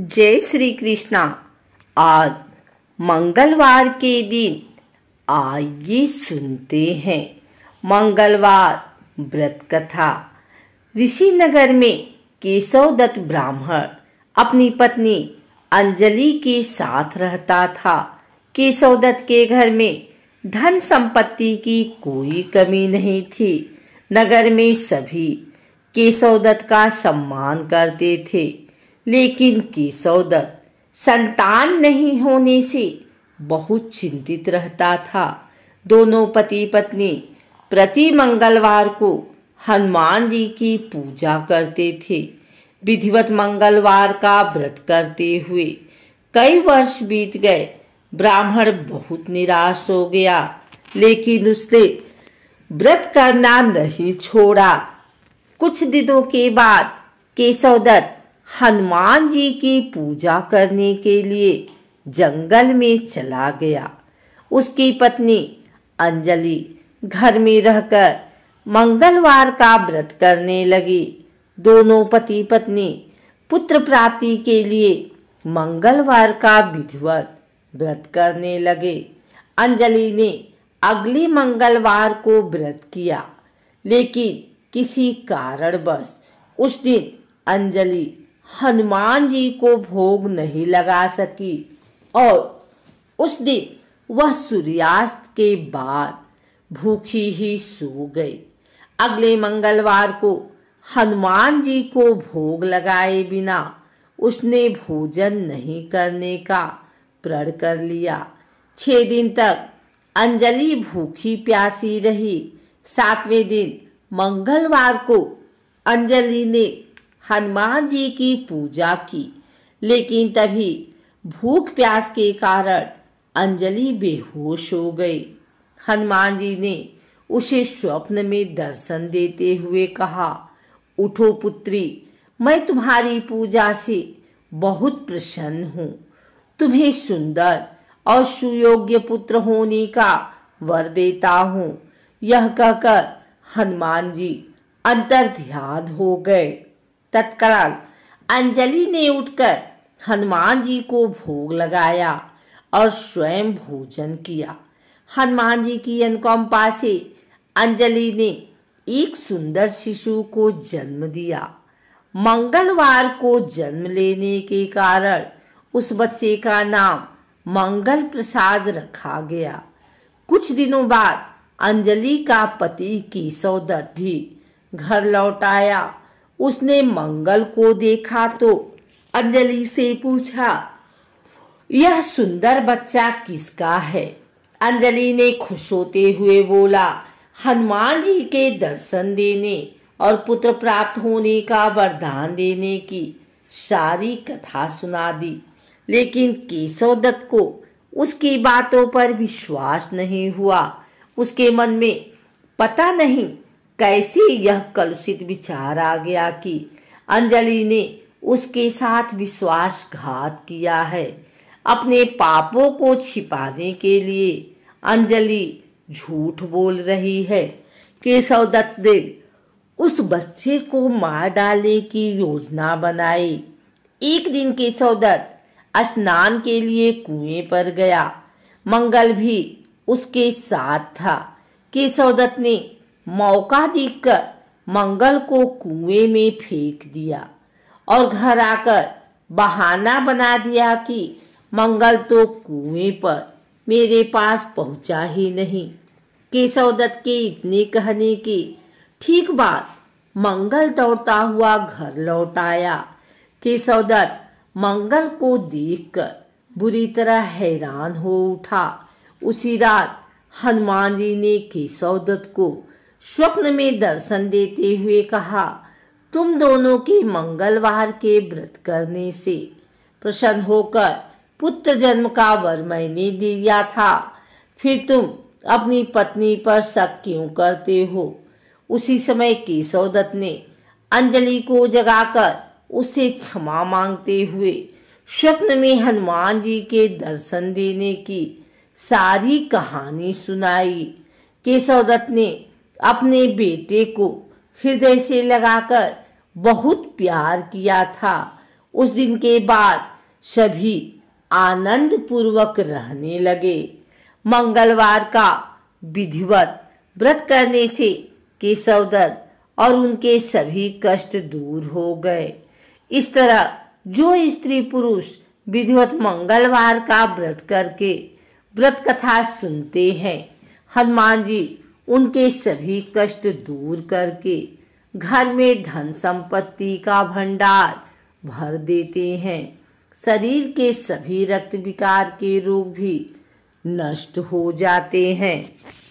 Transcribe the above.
जय श्री कृष्णा आज मंगलवार के दिन आइए सुनते हैं मंगलवार व्रत कथा ऋषि नगर में केशव दत्त ब्राह्मण अपनी पत्नी अंजलि के साथ रहता था केशव दत्त के घर में धन संपत्ति की कोई कमी नहीं थी नगर में सभी केशव दत्त का सम्मान करते थे लेकिन की सौदत संतान नहीं होने से बहुत चिंतित रहता था दोनों पति पत्नी प्रति मंगलवार को हनुमान जी की पूजा करते थे विधिवत मंगलवार का व्रत करते हुए कई वर्ष बीत गए ब्राह्मण बहुत निराश हो गया लेकिन उसने व्रत करना नहीं छोड़ा कुछ दिनों के बाद केशवदत्त हनुमान जी की पूजा करने के लिए जंगल में चला गया उसकी पत्नी अंजलि घर में रहकर मंगलवार का व्रत करने लगी दोनों पति पत्नी पुत्र प्राप्ति के लिए मंगलवार का विधिवत व्रत करने लगे अंजलि ने अगले मंगलवार को व्रत किया लेकिन किसी कारणवश उस दिन अंजलि हनुमान जी को भोग नहीं लगा सकी और उस दिन वह सूर्यास्त के बाद भूखी ही सो गई अगले मंगलवार को हनुमान जी को भोग लगाए बिना उसने भोजन नहीं करने का प्रण कर लिया छह दिन तक अंजलि भूखी प्यासी रही सातवें दिन मंगलवार को अंजलि ने हनुमान जी की पूजा की लेकिन तभी भूख प्यास के कारण अंजलि बेहोश हो गई हनुमान जी ने उसे स्वप्न में दर्शन देते हुए कहा उठो पुत्री मैं तुम्हारी पूजा से बहुत प्रसन्न हूँ तुम्हें सुंदर और सुयोग्य पुत्र होने का वर देता हूँ यह कहकर हनुमान जी ध्यान हो गए तत्काल अंजलि ने उठकर हनुमान जी को भोग लगाया और स्वयं भोजन किया हनुमान जी की अनुकंपा से अंजलि ने एक सुंदर शिशु को जन्म दिया मंगलवार को जन्म लेने के कारण उस बच्चे का नाम मंगल प्रसाद रखा गया कुछ दिनों बाद अंजलि का पति की सौदत भी घर लौट आया उसने मंगल को देखा तो अंजलि से पूछा यह सुंदर बच्चा किसका है अंजलि ने खुश होते हुए बोला हनुमान जी के दर्शन देने और पुत्र प्राप्त होने का वरदान देने की सारी कथा सुना दी लेकिन केशव दत्त को उसकी बातों पर विश्वास नहीं हुआ उसके मन में पता नहीं कैसे यह कलुषित विचार आ गया कि अंजलि ने उसके साथ विश्वासघात किया है अपने पापों को छिपाने के लिए अंजलि झूठ बोल रही है केशव दत्त ने उस बच्चे को मार डालने की योजना बनाई एक दिन केशव दत्त स्नान के लिए कुएं पर गया मंगल भी उसके साथ था केशव दत्त ने मौका देखकर मंगल को कुएं में फेंक दिया और घर आकर बहाना बना दिया कि मंगल तो कुएं पर मेरे पास पहुंचा ही नहीं दत्त के इतने कहने की ठीक बात मंगल दौड़ता हुआ घर लौट आया दत्त मंगल को देखकर बुरी तरह हैरान हो उठा उसी रात हनुमान जी ने दत्त को स्वप्न में दर्शन देते हुए कहा तुम दोनों के मंगलवार के व्रत करने से प्रसन्न होकर पुत्र जन्म का वर मैंने दिया था फिर तुम अपनी पत्नी पर शक क्यों करते हो उसी समय केशव दत्त ने अंजलि को जगाकर उसे क्षमा मांगते हुए स्वप्न में हनुमान जी के दर्शन देने की सारी कहानी सुनाई केशव दत्त ने अपने बेटे को हृदय से लगाकर बहुत प्यार किया था उस दिन के बाद सभी आनंद पूर्वक रहने लगे मंगलवार का विधिवत व्रत करने से दत्त और उनके सभी कष्ट दूर हो गए इस तरह जो स्त्री पुरुष विधिवत मंगलवार का व्रत करके व्रत कथा सुनते हैं हनुमान जी उनके सभी कष्ट दूर करके घर में धन संपत्ति का भंडार भर देते हैं शरीर के सभी रक्त विकार के रोग भी नष्ट हो जाते हैं